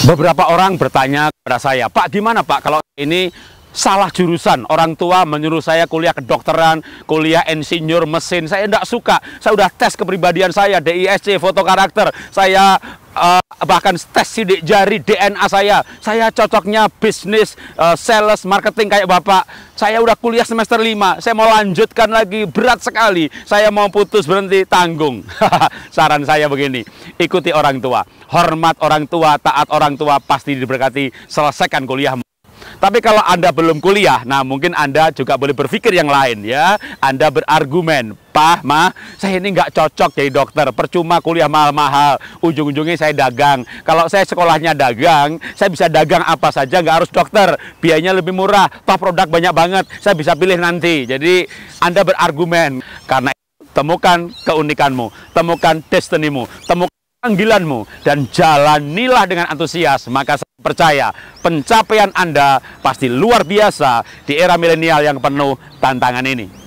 Beberapa orang bertanya kepada saya, Pak gimana Pak kalau ini salah jurusan. Orang tua menyuruh saya kuliah kedokteran, kuliah insinyur mesin. Saya tidak suka. Saya sudah tes kepribadian saya, DISC, foto karakter. Saya uh, bahkan tes sidik jari DNA saya. Saya cocoknya bisnis, uh, sales, marketing kayak Bapak. Saya udah kuliah semester 5, saya mau lanjutkan lagi, berat sekali. Saya mau putus berhenti, tanggung. Saran saya begini, ikuti orang tua. Hormat orang tua, taat orang tua, pasti diberkati. Selesaikan kuliahmu. Tapi kalau Anda belum kuliah, nah mungkin Anda juga boleh berpikir yang lain ya. Anda berargumen, apa, Ma? Saya ini nggak cocok jadi dokter. Percuma kuliah mahal-mahal. Ujung-ujungnya saya dagang. Kalau saya sekolahnya dagang, saya bisa dagang apa saja, nggak harus dokter. Biayanya lebih murah. Toh produk banyak banget. Saya bisa pilih nanti. Jadi Anda berargumen karena temukan keunikanmu, temukan destinimu, temukan panggilanmu dan jalanilah dengan antusias maka saya percaya pencapaian Anda pasti luar biasa di era milenial yang penuh tantangan ini.